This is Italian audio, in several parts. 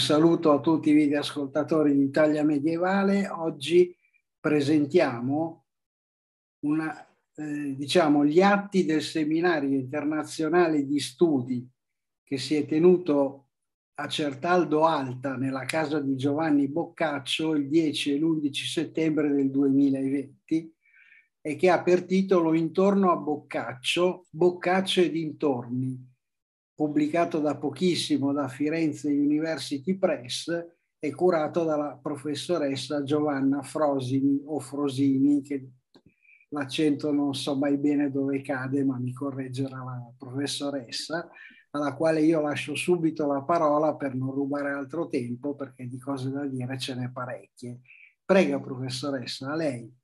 saluto a tutti i videoascoltatori di Italia Medievale. Oggi presentiamo una, eh, diciamo, gli atti del seminario internazionale di studi che si è tenuto a Certaldo Alta nella casa di Giovanni Boccaccio il 10 e l'11 settembre del 2020 e che ha per titolo Intorno a Boccaccio, Boccaccio e dintorni pubblicato da pochissimo da Firenze University Press e curato dalla professoressa Giovanna Frosini o Frosini, che l'accento non so mai bene dove cade, ma mi correggerà la professoressa, alla quale io lascio subito la parola per non rubare altro tempo, perché di cose da dire ce n'è parecchie. Prego, professoressa, a lei.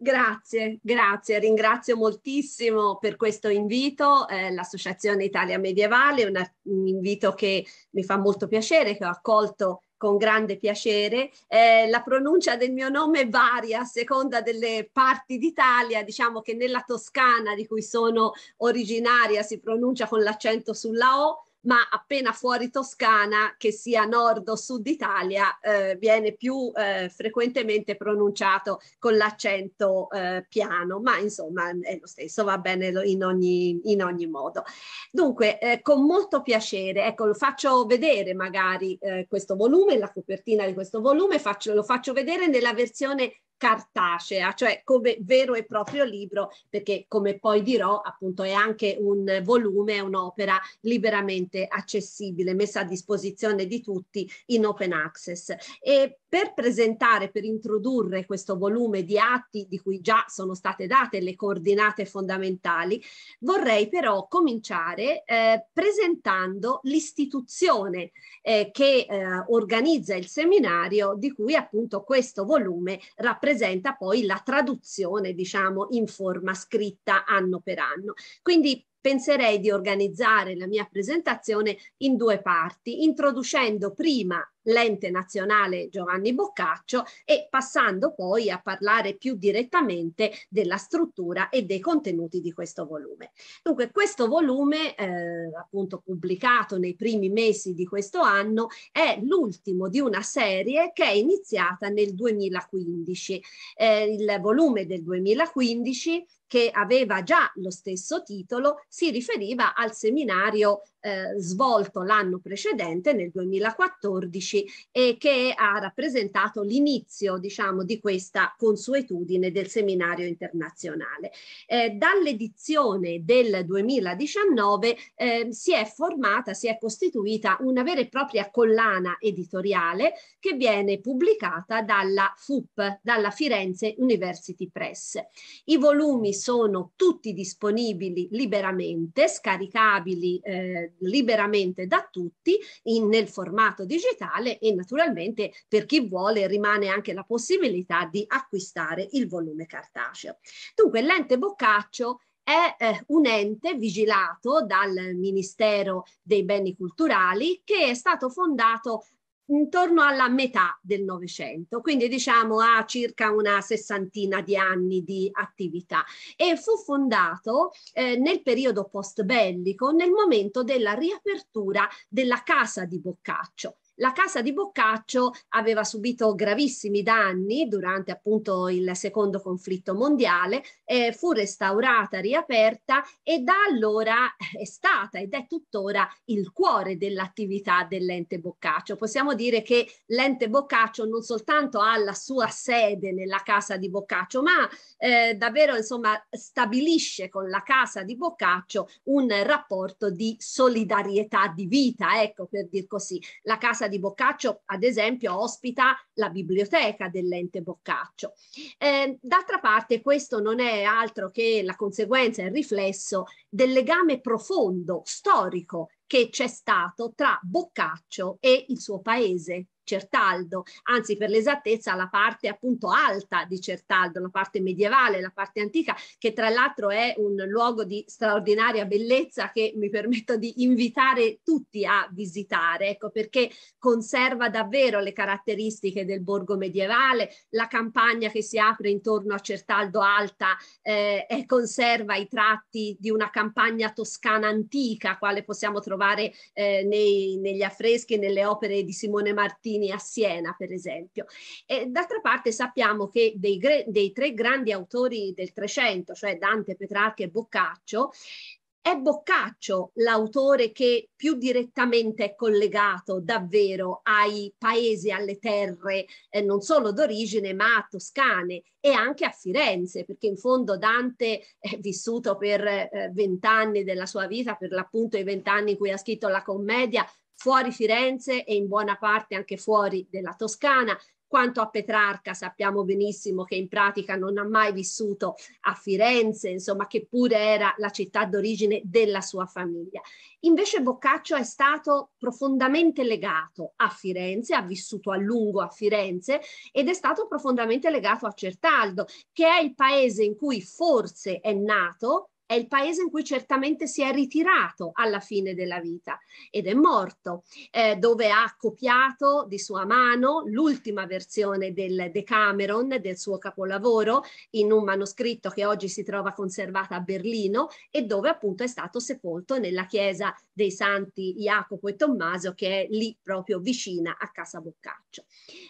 Grazie, grazie, ringrazio moltissimo per questo invito, eh, l'Associazione Italia Medievale, una, un invito che mi fa molto piacere, che ho accolto con grande piacere. Eh, la pronuncia del mio nome varia a seconda delle parti d'Italia, diciamo che nella Toscana di cui sono originaria si pronuncia con l'accento sulla O, ma appena fuori Toscana, che sia nord o sud Italia, eh, viene più eh, frequentemente pronunciato con l'accento eh, piano, ma insomma mm, è lo stesso, va bene in, ogni, in ogni, modo. Dunque, eh, con molto piacere, ecco, lo faccio vedere magari eh, questo volume, la copertina di questo volume, faccio, lo faccio vedere nella versione cartacea, cioè come vero e proprio libro, perché come poi dirò, appunto è anche un volume, un'opera liberamente accessibile, messa a disposizione di tutti in open access. E per presentare, per introdurre questo volume di atti di cui già sono state date le coordinate fondamentali, vorrei però cominciare eh, presentando l'istituzione eh, che eh, organizza il seminario di cui appunto questo volume rappresenta poi la traduzione, diciamo, in forma scritta anno per anno. Quindi penserei di organizzare la mia presentazione in due parti, introducendo prima l'ente nazionale Giovanni Boccaccio e passando poi a parlare più direttamente della struttura e dei contenuti di questo volume. Dunque questo volume, eh, appunto pubblicato nei primi mesi di questo anno, è l'ultimo di una serie che è iniziata nel 2015. Eh, il volume del 2015 che aveva già lo stesso titolo, si riferiva al seminario eh, svolto l'anno precedente, nel 2014, e che ha rappresentato l'inizio, diciamo, di questa consuetudine del seminario internazionale. Eh, dall'edizione del 2019 eh, si è formata, si è costituita una vera e propria collana editoriale che viene pubblicata dalla FUP, dalla Firenze University Press. I volumi sono tutti disponibili liberamente, scaricabili eh, liberamente da tutti in, nel formato digitale e naturalmente per chi vuole rimane anche la possibilità di acquistare il volume cartaceo. Dunque l'ente Boccaccio è eh, un ente vigilato dal Ministero dei Beni Culturali che è stato fondato intorno alla metà del Novecento, quindi diciamo ha circa una sessantina di anni di attività e fu fondato eh, nel periodo post bellico, nel momento della riapertura della casa di Boccaccio la casa di Boccaccio aveva subito gravissimi danni durante appunto il secondo conflitto mondiale, eh, fu restaurata, riaperta e da allora è stata ed è tuttora il cuore dell'attività dell'ente Boccaccio. Possiamo dire che l'ente Boccaccio non soltanto ha la sua sede nella casa di Boccaccio, ma eh, davvero insomma stabilisce con la casa di Boccaccio un rapporto di solidarietà di vita, ecco per dir così. La casa di Boccaccio, ad esempio, ospita la biblioteca dell'ente Boccaccio. Eh, d'altra parte, questo non è altro che la conseguenza, il riflesso del legame profondo, storico, che c'è stato tra Boccaccio e il suo paese, Certaldo, anzi per l'esattezza la parte appunto alta di Certaldo, la parte medievale, la parte antica, che tra l'altro è un luogo di straordinaria bellezza che mi permetto di invitare tutti a visitare, ecco perché conserva davvero le caratteristiche del borgo medievale, la campagna che si apre intorno a Certaldo Alta eh, e conserva i tratti di una campagna toscana antica, quale possiamo trovare eh, nei, negli affreschi e nelle opere di Simone Martini Pasolini a Siena, per esempio. E d'altra parte sappiamo che dei, dei tre grandi autori del Trecento, cioè Dante, Petrarca e Boccaccio, è Boccaccio l'autore che più direttamente è collegato davvero ai paesi, alle terre, eh, non solo d'origine, ma a toscane e anche a Firenze, perché in fondo Dante è vissuto per eh, vent'anni eh, della sua vita, per l'appunto i vent'anni in cui ha scritto la commedia, fuori Firenze e in buona parte anche fuori della Toscana. Quanto a Petrarca sappiamo benissimo che in pratica non ha mai vissuto a Firenze, insomma che pure era la città d'origine della sua famiglia. Invece Boccaccio è stato profondamente legato a Firenze, ha vissuto a lungo a Firenze ed è stato profondamente legato a Certaldo, che è il paese in cui forse è nato, è il paese in cui certamente si è ritirato alla fine della vita ed è morto, eh, dove ha copiato di sua mano l'ultima versione del Decameron, del suo capolavoro, in un manoscritto che oggi si trova conservato a Berlino e dove appunto è stato sepolto nella chiesa dei santi Jacopo e Tommaso che è lì proprio vicina a casa Boccaccio.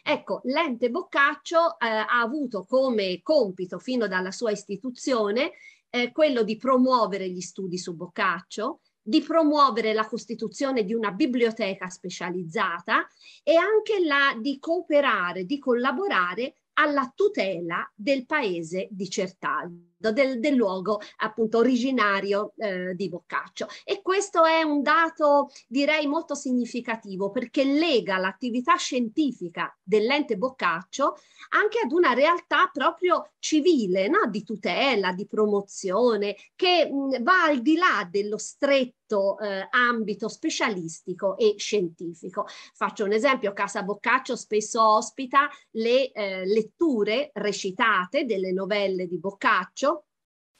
Ecco, l'ente Boccaccio eh, ha avuto come compito fino dalla sua istituzione eh, quello di promuovere gli studi su Boccaccio, di promuovere la costituzione di una biblioteca specializzata e anche la, di cooperare, di collaborare alla tutela del paese di Certaldo del, del, luogo appunto originario eh, di Boccaccio e questo è un dato direi molto significativo perché lega l'attività scientifica dell'ente Boccaccio anche ad una realtà proprio civile no? di tutela, di promozione che mh, va al di là dello stretto eh, ambito specialistico e scientifico. Faccio un esempio, Casa Boccaccio spesso ospita le eh, letture recitate delle novelle di Boccaccio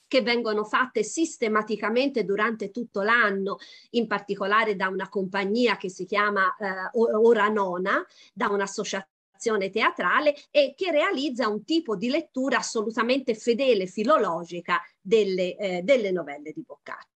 che vengono fatte sistematicamente durante tutto l'anno, in particolare da una compagnia che si chiama eh, Ora Nona, da un'associazione teatrale e che realizza un tipo di lettura assolutamente fedele, filologica delle, eh, delle novelle di Boccaccio.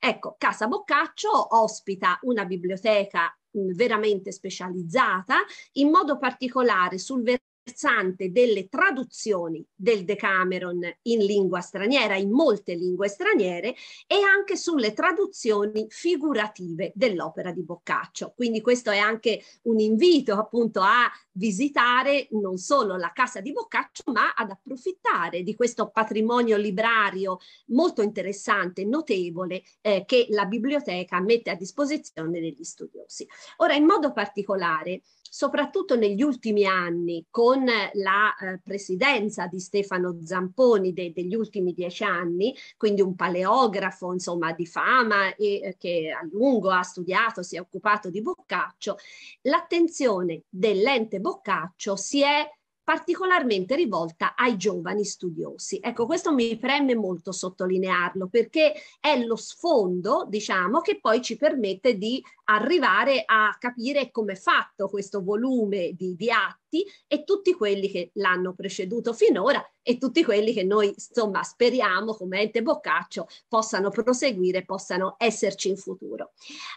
Ecco, Casa Boccaccio ospita una biblioteca veramente specializzata, in modo particolare sul versante delle traduzioni del Decameron in lingua straniera, in molte lingue straniere, e anche sulle traduzioni figurative dell'opera di Boccaccio. Quindi questo è anche un invito appunto a visitare non solo la casa di Boccaccio, ma ad approfittare di questo patrimonio librario molto interessante, notevole, eh, che la biblioteca mette a disposizione degli studiosi. Ora, in modo particolare, soprattutto negli ultimi anni con la eh, presidenza di Stefano Zamponi de- degli ultimi dieci anni, quindi un paleografo insomma di fama e eh, che a lungo ha studiato, si è occupato di Boccaccio, l'attenzione dell'ente Boccaccio si è particolarmente rivolta ai giovani studiosi. Ecco, questo mi preme molto sottolinearlo perché è lo sfondo, diciamo, che poi ci permette di arrivare a capire come è fatto questo volume di, di atti Moretti e tutti quelli che l'hanno preceduto finora e tutti quelli che noi insomma speriamo come ente Boccaccio possano proseguire, possano esserci in futuro.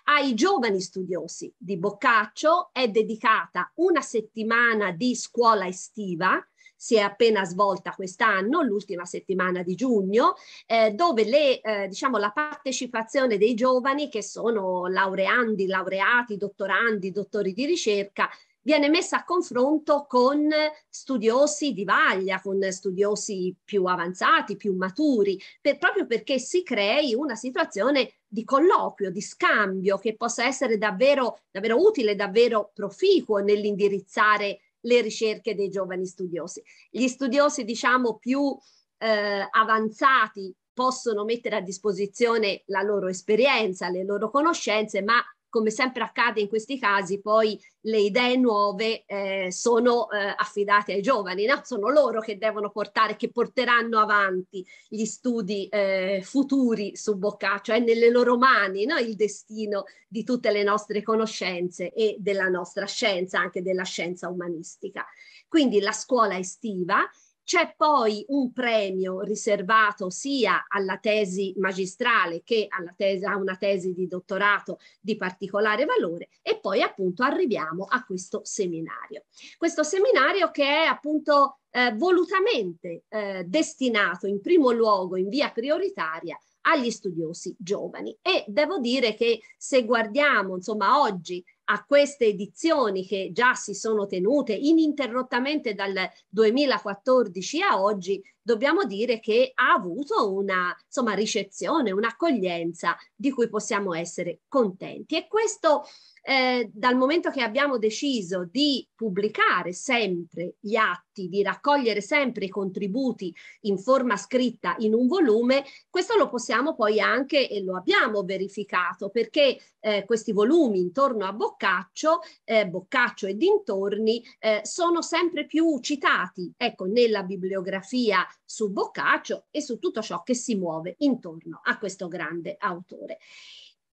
Ai giovani studiosi di Boccaccio è dedicata una settimana di scuola estiva si è appena svolta quest'anno, l'ultima settimana di giugno, eh, dove le, eh, diciamo, la partecipazione dei giovani che sono laureandi, laureati, dottorandi, dottori di ricerca, viene messa a confronto con studiosi di vaglia, con studiosi più avanzati, più maturi, per, proprio perché si crei una situazione di colloquio, di scambio che possa essere davvero, davvero utile, davvero proficuo nell'indirizzare le ricerche dei giovani studiosi. Gli studiosi, diciamo, più eh, avanzati possono mettere a disposizione la loro esperienza, le loro conoscenze, ma come sempre accade in questi casi, poi le idee nuove eh, sono eh, affidate ai giovani, no? sono loro che devono portare, che porteranno avanti gli studi eh, futuri su Boccaccio, è cioè nelle loro mani no? il destino di tutte le nostre conoscenze e della nostra scienza, anche della scienza umanistica. Quindi la scuola estiva c'è poi un premio riservato sia alla tesi magistrale che tesi, a una tesi di dottorato di particolare valore e poi appunto arriviamo a questo seminario. Questo seminario che è appunto eh, volutamente eh, destinato in primo luogo, in via prioritaria, agli studiosi giovani e devo dire che se guardiamo insomma oggi a queste edizioni che già si sono tenute ininterrottamente dal 2014 a oggi dobbiamo dire che ha avuto una insomma, ricezione, un'accoglienza di cui possiamo essere contenti. E questo eh, dal momento che abbiamo deciso di pubblicare sempre gli atti, di raccogliere sempre i contributi in forma scritta in un volume, questo lo possiamo poi anche e lo abbiamo verificato perché eh, questi volumi intorno a Boccaccio, eh, Boccaccio e dintorni eh, sono sempre più citati ecco, nella bibliografia su Boccaccio e su tutto ciò che si muove intorno a questo grande autore.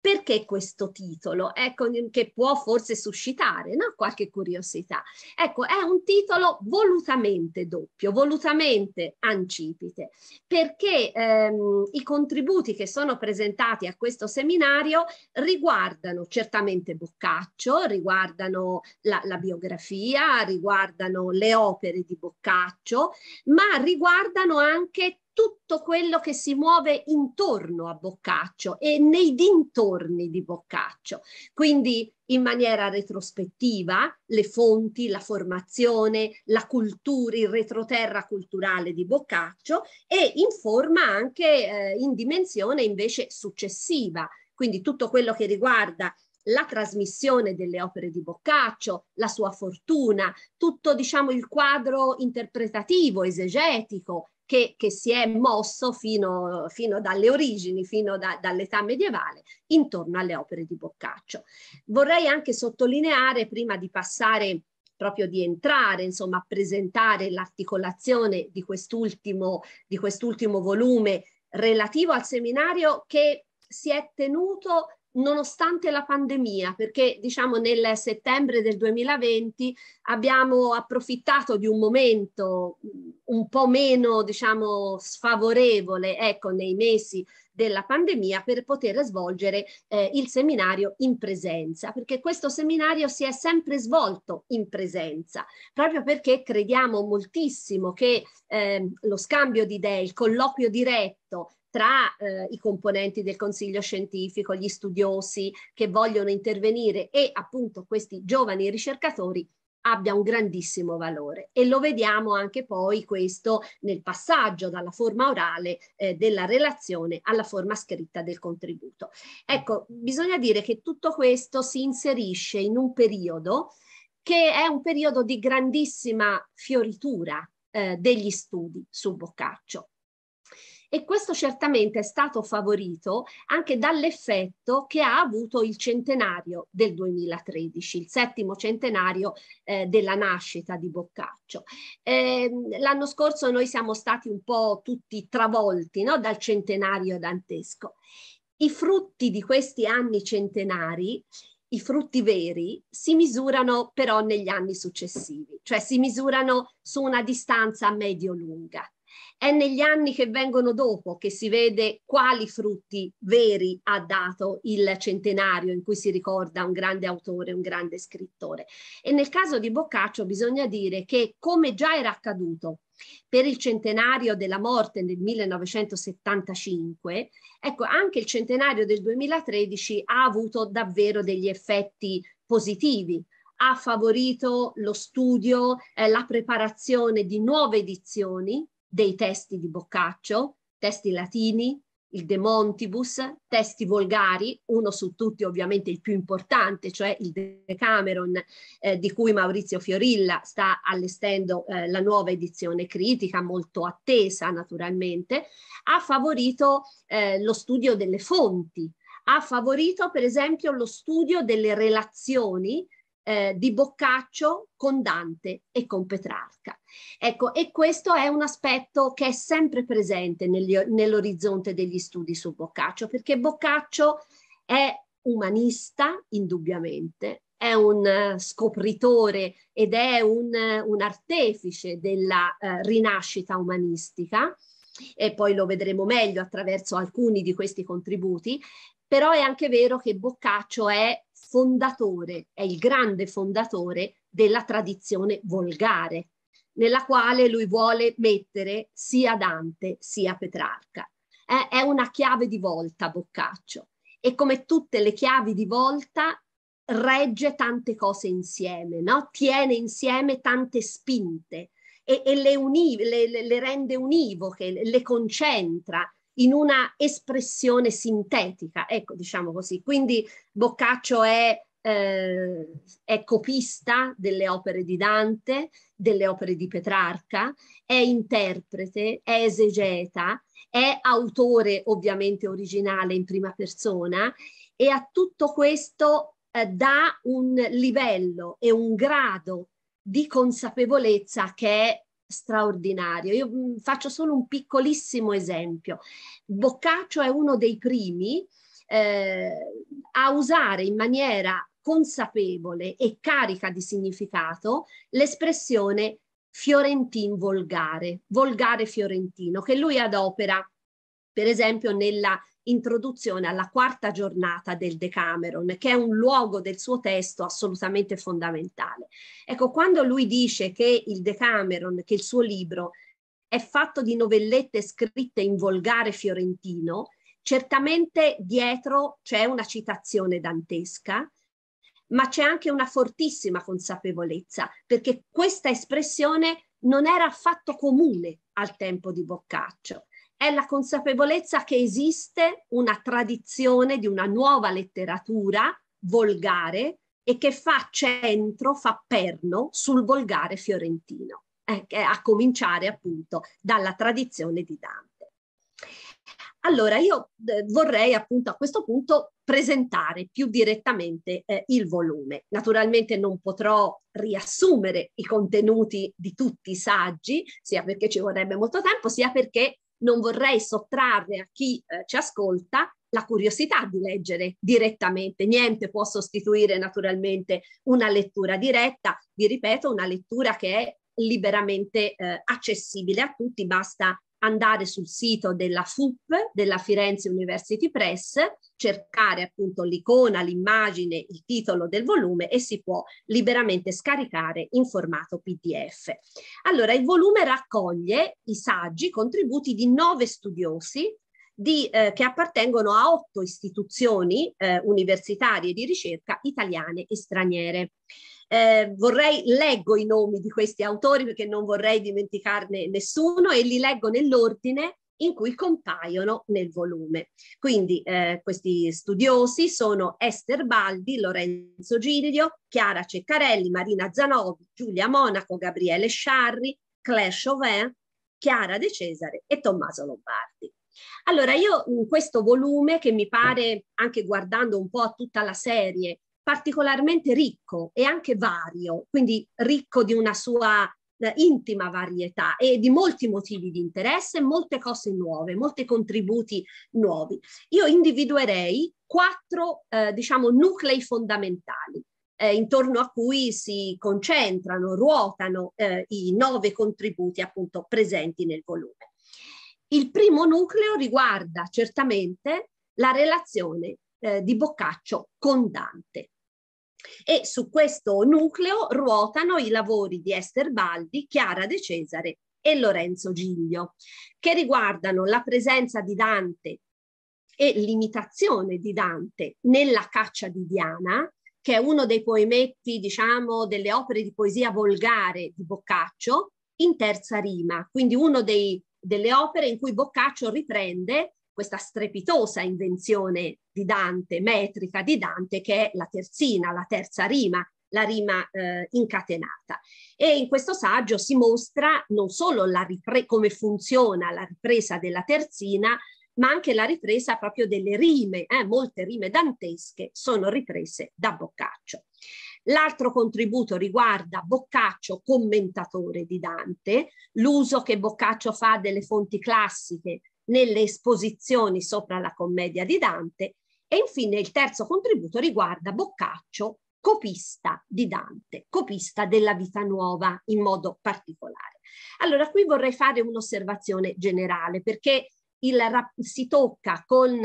Perché questo titolo? Ecco, che può forse suscitare no? qualche curiosità. Ecco, è un titolo volutamente doppio, volutamente ancipite, perché ehm, i contributi che sono presentati a questo seminario riguardano certamente Boccaccio, riguardano la, la biografia, riguardano le opere di Boccaccio, ma riguardano anche tutto quello che si muove intorno a Boccaccio e nei dintorni di Boccaccio. Quindi in maniera retrospettiva le fonti, la formazione, la cultura, il retroterra culturale di Boccaccio e in forma anche eh, in dimensione invece successiva. Quindi tutto quello che riguarda la trasmissione delle opere di Boccaccio, la sua fortuna, tutto diciamo il quadro interpretativo, esegetico che, che si è mosso fino, fino dalle origini, fino da, dall'età medievale, intorno alle opere di Boccaccio. Vorrei anche sottolineare, prima di passare proprio di entrare, insomma, a presentare l'articolazione di quest'ultimo, di quest'ultimo volume relativo al seminario che si è tenuto nonostante la pandemia, perché diciamo nel settembre del 2020 abbiamo approfittato di un momento un po' meno diciamo sfavorevole, ecco, nei mesi della pandemia per poter svolgere eh, il seminario in presenza, perché questo seminario si è sempre svolto in presenza, proprio perché crediamo moltissimo che eh, lo scambio di idee, il colloquio diretto, tra eh, i componenti del consiglio scientifico, gli studiosi che vogliono intervenire e appunto questi giovani ricercatori abbia un grandissimo valore e lo vediamo anche poi questo nel passaggio dalla forma orale eh, della relazione alla forma scritta del contributo. Ecco, bisogna dire che tutto questo si inserisce in un periodo che è un periodo di grandissima fioritura eh, degli studi su Boccaccio e questo certamente è stato favorito anche dall'effetto che ha avuto il centenario del 2013, il settimo centenario eh, della nascita di Boccaccio. Eh, l'anno scorso noi siamo stati un po' tutti travolti no? dal centenario dantesco. I frutti di questi anni centenari i frutti veri si misurano però negli anni successivi, cioè si misurano su una distanza medio-lunga. È negli anni che vengono dopo che si vede quali frutti veri ha dato il centenario in cui si ricorda un grande autore, un grande scrittore. E nel caso di Boccaccio bisogna dire che come già era accaduto per il centenario della morte nel 1975, ecco anche il centenario del 2013 ha avuto davvero degli effetti positivi, ha favorito lo studio, eh, la preparazione di nuove edizioni dei testi di Boccaccio, testi latini, il De Montibus, testi volgari, uno su tutti ovviamente il più importante, cioè il Decameron, eh, di cui Maurizio Fiorilla sta allestendo eh, la nuova edizione critica, molto attesa naturalmente, ha favorito eh, lo studio delle fonti, ha favorito per esempio lo studio delle relazioni eh, di Boccaccio con Dante e con Petrarca. Ecco, e questo è un aspetto che è sempre presente negli, nell'orizzonte degli studi su Boccaccio, perché Boccaccio è umanista, indubbiamente, è un eh, scopritore ed è un, eh, un artefice della uh, rinascita umanistica, e poi lo vedremo meglio attraverso alcuni di questi contributi, però è anche vero che Boccaccio è fondatore, è il grande fondatore della tradizione volgare, nella quale lui vuole mettere sia Dante sia Petrarca. Eh, è una chiave di volta Boccaccio e come tutte le chiavi di volta regge tante cose insieme, no? tiene insieme tante spinte e, e le, univ- le, le, rende univoche, le concentra, in una espressione sintetica, ecco diciamo così. Quindi Boccaccio è, eh, è copista delle opere di Dante, delle opere di Petrarca, è interprete, è esegeta, è autore ovviamente originale in prima persona e a tutto questo eh, dà un livello e un grado di consapevolezza che è straordinario. Io mhmm, faccio solo un piccolissimo esempio. Boccaccio è uno dei primi eh, a usare in maniera consapevole e carica di significato l'espressione fiorentin volgare, volgare fiorentino, che lui adopera per esempio nella introduzione alla quarta giornata del Decameron, che è un luogo del suo testo assolutamente fondamentale. Ecco, quando lui dice che il Decameron, che il suo libro, è fatto di novellette scritte in volgare fiorentino, certamente dietro c'è una citazione dantesca, ma c'è anche una fortissima consapevolezza, perché questa espressione non era affatto comune al tempo di Boccaccio è la consapevolezza che esiste una tradizione di una nuova letteratura volgare e che fa centro, fa perno sul volgare fiorentino, eh, a cominciare appunto dalla tradizione di Dante. Allora, io eh, vorrei appunto a questo punto presentare più direttamente eh, il volume. Naturalmente non potrò riassumere i contenuti di tutti i saggi, sia perché ci vorrebbe molto tempo, sia perché non vorrei sottrarre a chi eh, ci ascolta la curiosità di leggere direttamente. Niente può sostituire naturalmente una lettura diretta, vi ripeto, una lettura che è liberamente eh, accessibile a tutti, basta andare sul sito della FUP, della Firenze University Press, cercare appunto l'icona, l'immagine, il titolo del volume e si può liberamente scaricare in formato PDF. Allora, il volume raccoglie i saggi, i contributi di nove studiosi di, eh, che appartengono a otto istituzioni eh, universitarie di ricerca italiane e straniere. Eh, vorrei, leggo i nomi di questi autori perché non vorrei dimenticarne nessuno e li leggo nell'ordine in cui compaiono nel volume. Quindi eh, questi studiosi sono Esther Baldi, Lorenzo Giglio, Chiara Ceccarelli, Marina Zanovi, Giulia Monaco, Gabriele Sciarri, Claire Chauvin, Chiara De Cesare e Tommaso Lombardi. Allora, io in mm, questo volume che mi pare, anche guardando un po' a tutta la serie, particolarmente ricco e anche vario, quindi ricco di una sua eh, intima varietà e di molti motivi di interesse, molte cose nuove, molti contributi nuovi. Io individuerei quattro, eh, diciamo, nuclei fondamentali. Eh, intorno a cui si concentrano, ruotano eh, i nove contributi appunto presenti nel volume. Il primo nucleo riguarda certamente la relazione eh, di Boccaccio con Dante. E su questo nucleo ruotano i lavori di Ester Baldi, Chiara De Cesare e Lorenzo Giglio, che riguardano la presenza di Dante e l'imitazione di Dante nella caccia di Diana, che è uno dei poemetti, diciamo, delle opere di poesia volgare di Boccaccio, in terza rima, quindi uno dei delle opere in cui Boccaccio riprende questa strepitosa invenzione di Dante, metrica di Dante, che è la terzina, la terza rima, la rima eh, incatenata. E in questo saggio si mostra non solo ripre- come funziona la ripresa della terzina, ma anche la ripresa proprio delle rime, eh? molte rime dantesche sono riprese da Boccaccio. L'altro contributo riguarda Boccaccio commentatore di Dante, l'uso che Boccaccio fa delle fonti classiche nelle esposizioni sopra la commedia di Dante e infine il terzo contributo riguarda Boccaccio copista di Dante, copista della vita nuova in modo particolare. Allora qui vorrei fare un'osservazione generale perché il, si tocca con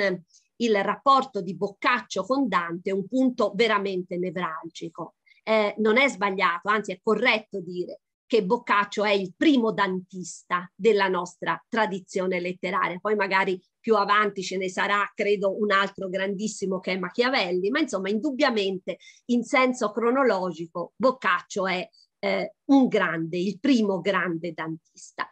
il rapporto di Boccaccio con Dante è un punto veramente nevralgico. Eh, non è sbagliato, anzi è corretto dire che Boccaccio è il primo dantista della nostra tradizione letteraria. Poi magari più avanti ce ne sarà, credo, un altro grandissimo che è Machiavelli, ma insomma indubbiamente in senso cronologico Boccaccio è eh, un grande, il primo grande dantista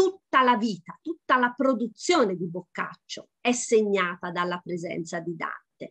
tutta la vita, tutta la produzione di Boccaccio è segnata dalla presenza di Dante.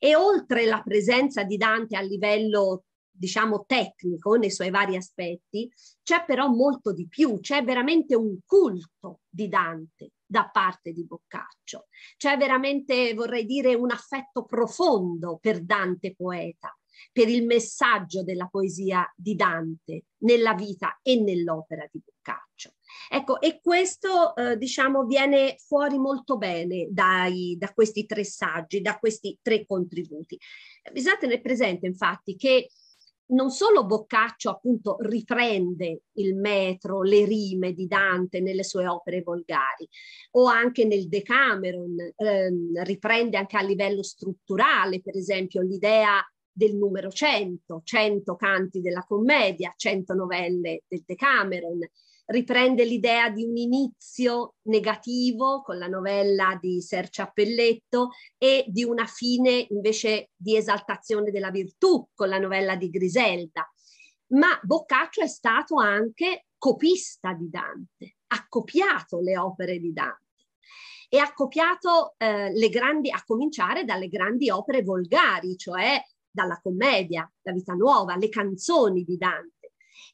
E oltre la presenza di Dante a livello diciamo tecnico nei suoi vari aspetti, c'è però molto di più, c'è veramente un culto di Dante da parte di Boccaccio, c'è veramente, vorrei dire, un affetto profondo per Dante poeta, per il messaggio della poesia di Dante nella vita e nell'opera di Boccaccio. Ecco, e questo eh, diciamo viene fuori molto bene dai, da questi tre saggi, da questi tre contributi. Bisogna tenere presente infatti che non solo Boccaccio appunto riprende il metro, le rime di Dante nelle sue opere volgari o anche nel Decameron, ehm, riprende anche a livello strutturale per esempio l'idea del numero 100, 100 canti della commedia, 100 novelle del Decameron, riprende l'idea di un inizio negativo con la novella di Ser Ciappelletto e di una fine invece di esaltazione della virtù con la novella di Griselda. Ma Boccaccio è stato anche copista di Dante, ha copiato le opere di Dante e ha copiato eh, le grandi, a cominciare dalle grandi opere volgari, cioè dalla commedia, la vita nuova, le canzoni di Dante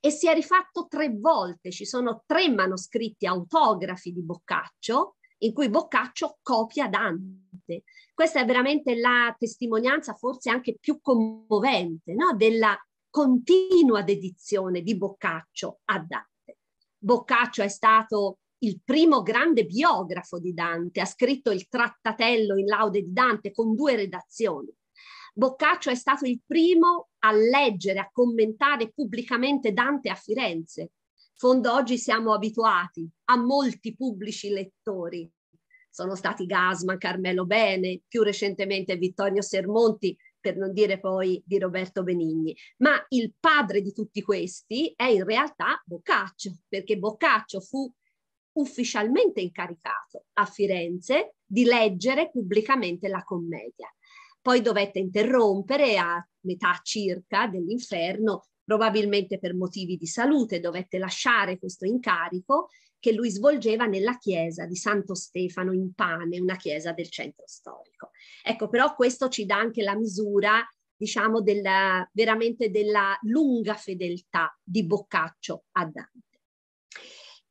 e si è rifatto tre volte. Ci sono tre manoscritti autografi di Boccaccio in cui Boccaccio copia Dante. Questa è veramente la testimonianza forse anche più commovente no? della continua dedizione di Boccaccio a Dante. Boccaccio è stato il primo grande biografo di Dante, ha scritto il trattatello in laude di Dante con due redazioni, Boccaccio è stato il primo a leggere, a commentare pubblicamente Dante a Firenze. Fondo oggi siamo abituati a molti pubblici lettori. Sono stati Gasman, Carmelo Bene, più recentemente Vittorio Sermonti, per non dire poi di Roberto Benigni. Ma il padre di tutti questi è in realtà Boccaccio, perché Boccaccio fu ufficialmente incaricato a Firenze di leggere pubblicamente la commedia poi dovette interrompere a metà circa dell'inferno, probabilmente per motivi di salute, dovette lasciare questo incarico che lui svolgeva nella chiesa di Santo Stefano in Pane, una chiesa del centro storico. Ecco, però questo ci dà anche la misura, diciamo, della, veramente della lunga fedeltà di Boccaccio a Dante.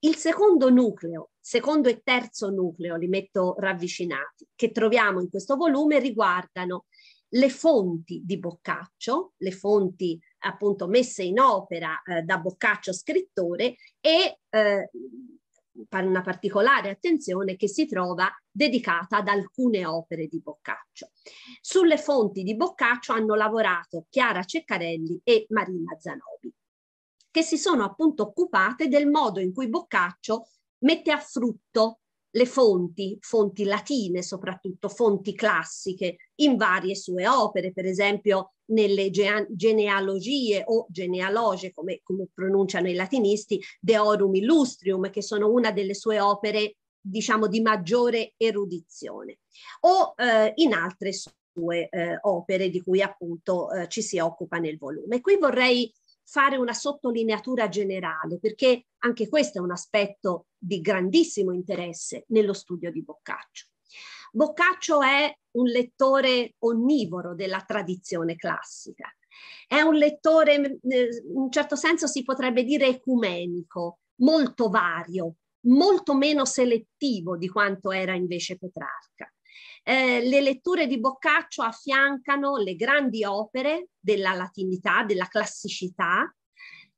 Il secondo nucleo, secondo e terzo nucleo, li metto ravvicinati, che troviamo in questo volume riguardano le fonti di Boccaccio, le fonti appunto messe in opera eh, da Boccaccio scrittore e eh, una particolare attenzione che si trova dedicata ad alcune opere di Boccaccio. Sulle fonti di Boccaccio hanno lavorato Chiara Ceccarelli e Marina Zanobi che si sono appunto occupate del modo in cui Boccaccio mette a frutto le fonti, fonti latine soprattutto, fonti classiche, in varie sue opere, per esempio nelle genealogie o genealogie, come, come pronunciano i latinisti, Deorum Illustrium, che sono una delle sue opere, diciamo, di maggiore erudizione, o eh, in altre sue eh, opere di cui appunto eh, ci si occupa nel volume. Qui vorrei fare una sottolineatura generale, perché anche questo è un aspetto di grandissimo interesse nello studio di Boccaccio. Boccaccio è un lettore onnivoro della tradizione classica, è un lettore, mm, eh, in un certo senso si potrebbe dire ecumenico, molto vario, molto meno selettivo di quanto era invece Petrarca. Eh, le letture di Boccaccio affiancano le grandi opere della latinità, della classicità,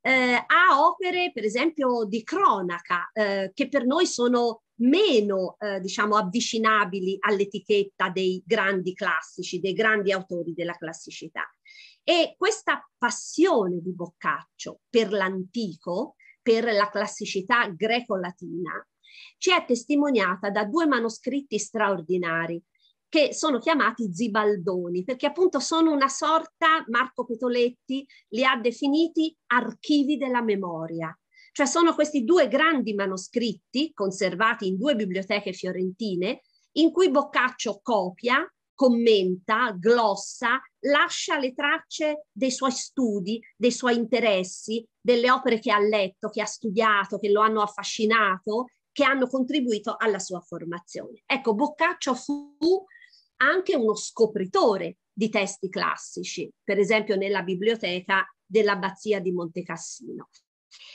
eh, a opere per esempio di cronaca eh, che per noi sono meno eh, diciamo avvicinabili all'etichetta dei grandi classici, dei grandi autori della classicità. E questa passione di Boccaccio per l'antico, per la classicità greco-latina, ci è testimoniata da due manoscritti straordinari, che sono chiamati zibaldoni, perché appunto sono una sorta, Marco Petoletti li ha definiti archivi della memoria, cioè sono questi due grandi manoscritti conservati in due biblioteche fiorentine in cui Boccaccio copia, commenta, glossa, lascia le tracce dei suoi studi, dei suoi interessi, delle opere che ha letto, che ha studiato, che lo hanno affascinato, che hanno contribuito alla sua formazione. Ecco, Boccaccio fu anche uno scopritore di testi classici, per esempio nella biblioteca dell'abbazia di Montecassino,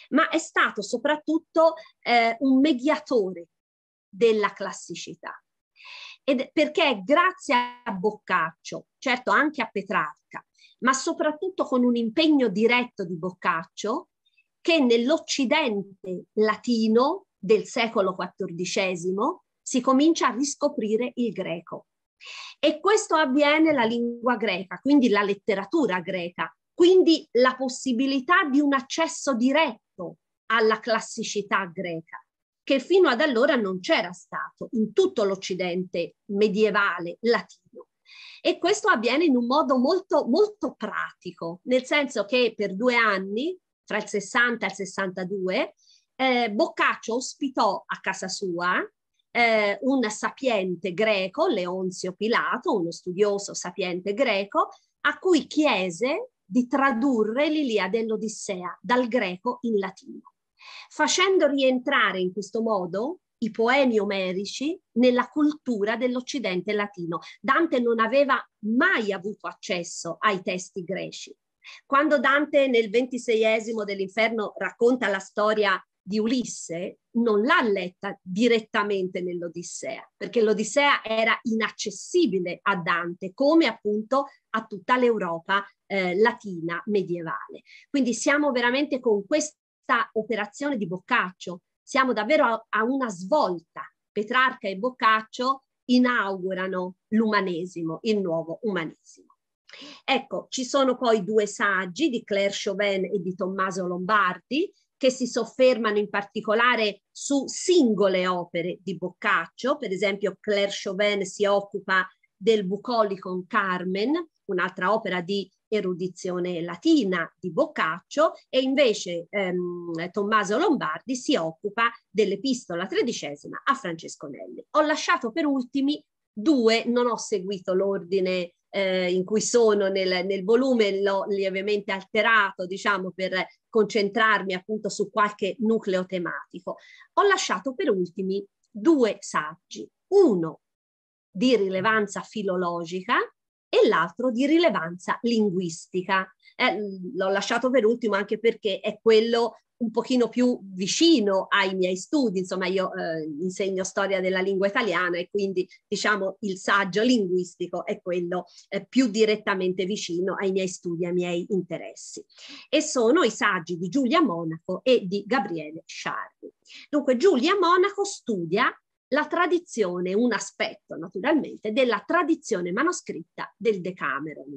ma è stato soprattutto eh, un mediatore della classicità. Ed perché grazie a Boccaccio, certo anche a Petrarca, ma soprattutto con un impegno diretto di Boccaccio, che nell'Occidente latino del secolo XIV si comincia a riscoprire il greco. E questo avviene la lingua greca, quindi la letteratura greca, quindi la possibilità di un accesso diretto alla classicità greca, che fino ad allora non c'era stato in tutto l'Occidente medievale latino. E questo avviene in un modo molto, molto pratico, nel senso che per due anni, tra il 60 e il 62, eh, Boccaccio ospitò a casa sua eh, un sapiente greco, Leonzio Pilato, uno studioso sapiente greco, a cui chiese di tradurre l'Iliade e l'Odissea dal greco in latino, facendo rientrare in questo modo i poemi omerici nella cultura dell'Occidente latino. Dante non aveva mai avuto accesso ai testi greci. Quando Dante nel ventiseiesimo dell'inferno racconta la storia di Ulisse non l'ha letta direttamente nell'Odissea, perché l'Odissea era inaccessibile a Dante, come appunto a tutta l'Europa eh, latina medievale. Quindi siamo veramente con questa operazione di Boccaccio, siamo davvero a, a una svolta. Petrarca e Boccaccio inaugurano l'umanesimo, il nuovo umanesimo. Ecco, ci sono poi due saggi di Claire Chauvin e di Tommaso Lombardi che si soffermano in particolare su singole opere di Boccaccio, per esempio Claire Chauvin si occupa del bucolico Carmen, un'altra opera di erudizione latina di Boccaccio e invece ehm, Tommaso Lombardi si occupa dell'epistola tredicesima a Francesco Nelli. Ho lasciato per ultimi due, non ho seguito l'ordine eh, in cui sono nel, nel volume, l'ho lievemente alterato, diciamo, per concentrarmi appunto su qualche nucleo tematico. Ho lasciato per ultimi due saggi, uno di rilevanza filologica e l'altro di rilevanza linguistica. Eh, l'ho lasciato per ultimo anche perché è quello un pochino più vicino ai miei studi, insomma io eh, insegno storia della lingua italiana e quindi diciamo il saggio linguistico è quello eh, più direttamente vicino ai miei studi, ai miei interessi. E sono i saggi di Giulia Monaco e di Gabriele Sciardi. Dunque Giulia Monaco studia la tradizione, un aspetto naturalmente, della tradizione manoscritta del Decameron,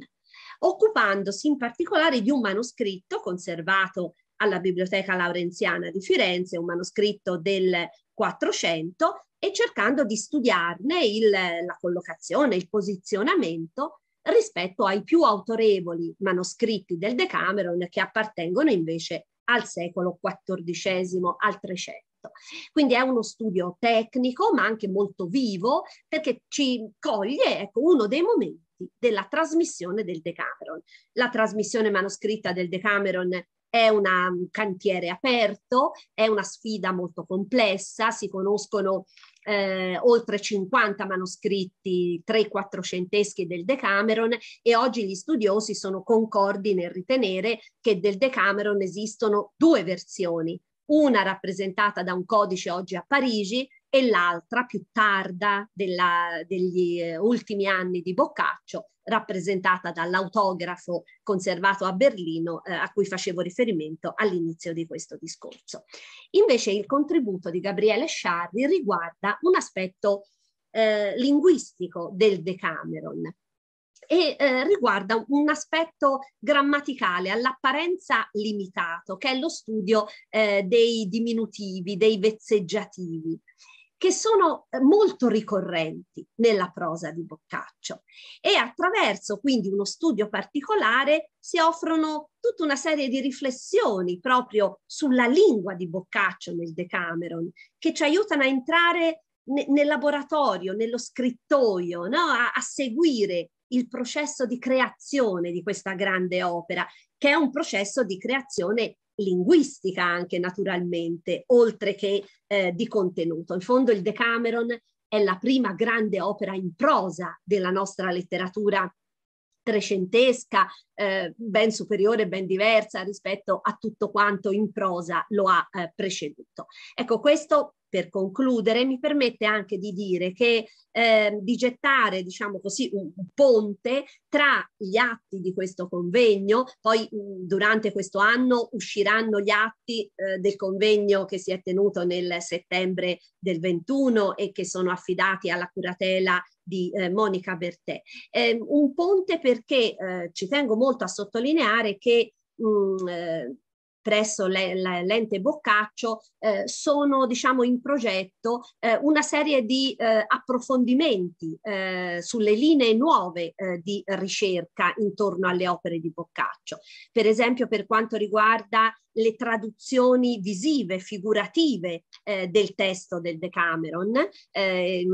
occupandosi in particolare di un manoscritto conservato alla Biblioteca Laurenziana di Firenze, un manoscritto del 400, e cercando di studiarne il, la collocazione, il posizionamento rispetto ai più autorevoli manoscritti del Decameron che appartengono invece al secolo XIV, al Trecento. Quindi è uno studio tecnico ma anche molto vivo perché ci coglie ecco, uno dei momenti della trasmissione del Decameron. La trasmissione manoscritta del Decameron è una, un cantiere aperto, è una sfida molto complessa, si conoscono eh, oltre 50 manoscritti 3 400 del Decameron e oggi gli studiosi sono concordi nel ritenere che del Decameron esistono due versioni, una rappresentata da un codice oggi a Parigi e l'altra più tarda della, degli eh, ultimi anni di Boccaccio, rappresentata dall'autografo conservato a Berlino eh, a cui facevo riferimento all'inizio di questo discorso. Invece il contributo di Gabriele Sciarri riguarda un aspetto eh, linguistico del Decameron e eh, riguarda un aspetto grammaticale all'apparenza limitato, che è lo studio eh, dei diminutivi, dei vezzeggiativi che sono eh, molto ricorrenti nella prosa di Boccaccio e attraverso quindi uno studio particolare si offrono tutta una serie di riflessioni proprio sulla lingua di Boccaccio nel Decameron che ci aiutano a entrare ne- nel laboratorio, nello scrittoio, no? a-, a seguire il processo di creazione di questa grande opera, che è un processo di creazione linguistica anche naturalmente, oltre che eh, di contenuto. In fondo il Decameron è la prima grande opera in prosa della nostra letteratura trecentesca, eh, ben superiore, ben diversa rispetto a tutto quanto in prosa lo ha eh, preceduto. Ecco, questo per concludere, mi permette anche di dire che eh, di gettare, diciamo così, un, ponte tra gli atti di questo convegno, poi mh, mm, durante questo anno usciranno gli atti eh, del convegno che si è tenuto nel settembre del 21 e che sono affidati alla curatela di eh, Monica Bertè. Ehm, un ponte perché eh, ci tengo molto a sottolineare che mh, mm, eh, presso l'ente Boccaccio eh, sono diciamo in progetto eh, una serie di eh, approfondimenti eh, sulle linee nuove eh, di ricerca intorno alle opere di Boccaccio per esempio per quanto riguarda le traduzioni visive, figurative eh, del testo del Decameron. Eh,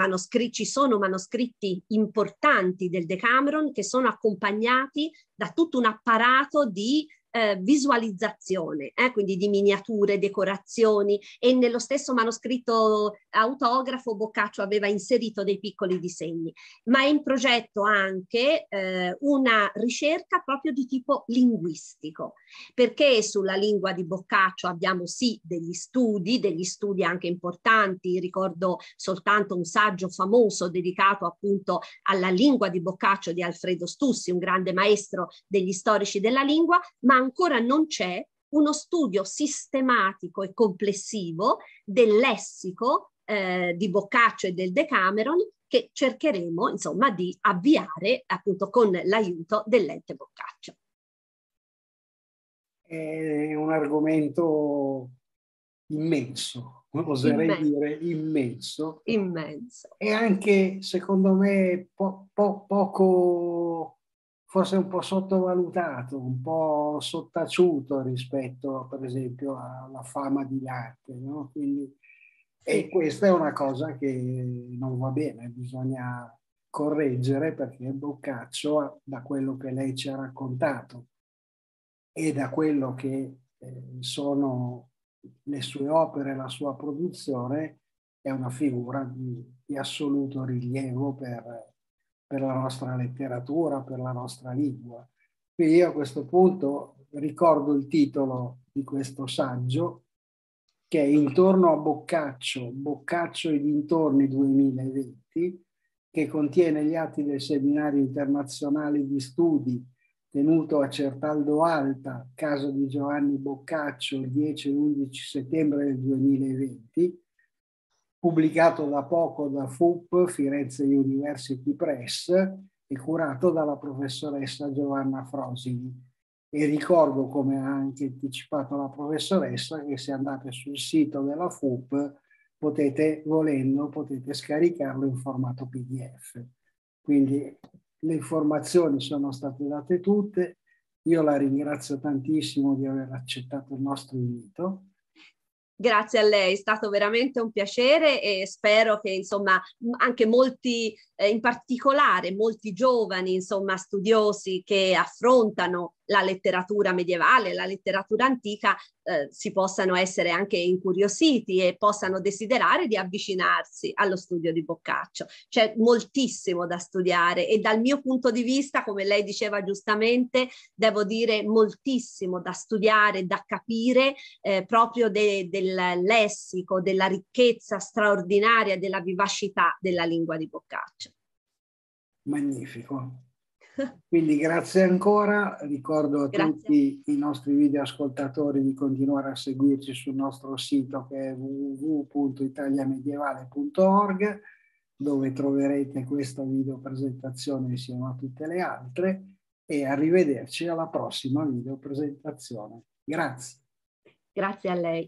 ci sono manoscritti importanti del Decameron che sono accompagnati da tutto un apparato di eh, visualizzazione, eh, quindi di miniature, decorazioni e nello stesso manoscritto autografo Boccaccio aveva inserito dei piccoli disegni, ma è in progetto anche eh, una ricerca proprio di tipo linguistico, perché sulla lingua di Boccaccio abbiamo sì degli studi, degli studi anche importanti, ricordo soltanto un saggio famoso dedicato appunto alla lingua di Boccaccio di Alfredo Stussi, un grande maestro degli storici della lingua, ma ancora non c'è uno studio sistematico e complessivo del lessico eh, di Boccaccio e del Decameron che cercheremo insomma di avviare appunto con l'aiuto dell'ente Boccaccio. È un argomento immenso, oserei immenso. dire immenso. Immenso. E anche secondo me po po poco forse un po' sottovalutato, un po' sottaciuto rispetto, per esempio, alla fama di latte. No? Quindi, e questa è una cosa che non va bene, bisogna correggere perché Boccaccio, da quello che lei ci ha raccontato e da quello che eh, sono le sue opere, la sua produzione, è una figura di, di assoluto rilievo per, per la nostra letteratura, per la nostra lingua. Quindi io a questo punto ricordo il titolo di questo saggio che è Intorno a Boccaccio, Boccaccio e dintorni 2020, che contiene gli atti del seminario internazionale di studi tenuto a Certaldo Alta, casa di Giovanni Boccaccio, il 10 e 11 settembre del 2020, pubblicato da poco da FUP, Firenze University Press, e curato dalla professoressa Giovanna Frosini. E ricordo, come ha anche anticipato la professoressa, che se andate sul sito della FUP potete, volendo, potete scaricarlo in formato PDF. Quindi le informazioni sono state date tutte. Io la ringrazio tantissimo di aver accettato il nostro invito Grazie a lei, è stato veramente un piacere e spero che insomma anche molti, eh, in particolare molti giovani, insomma studiosi che affrontano la letteratura medievale, la letteratura antica, eh, si possano essere anche incuriositi e possano desiderare di avvicinarsi allo studio di Boccaccio. C'è moltissimo da studiare e dal mio punto di vista, come lei diceva giustamente, devo dire moltissimo da studiare, da capire eh, proprio de- del lessico, della ricchezza straordinaria, della vivacità della lingua di Boccaccio. Magnifico. Quindi grazie ancora, ricordo a grazie. tutti i nostri videoascoltatori di continuare a seguirci sul nostro sito che è www.italiamedievale.org dove troverete questa video presentazione insieme a tutte le altre e arrivederci alla prossima video presentazione. Grazie. Grazie a lei.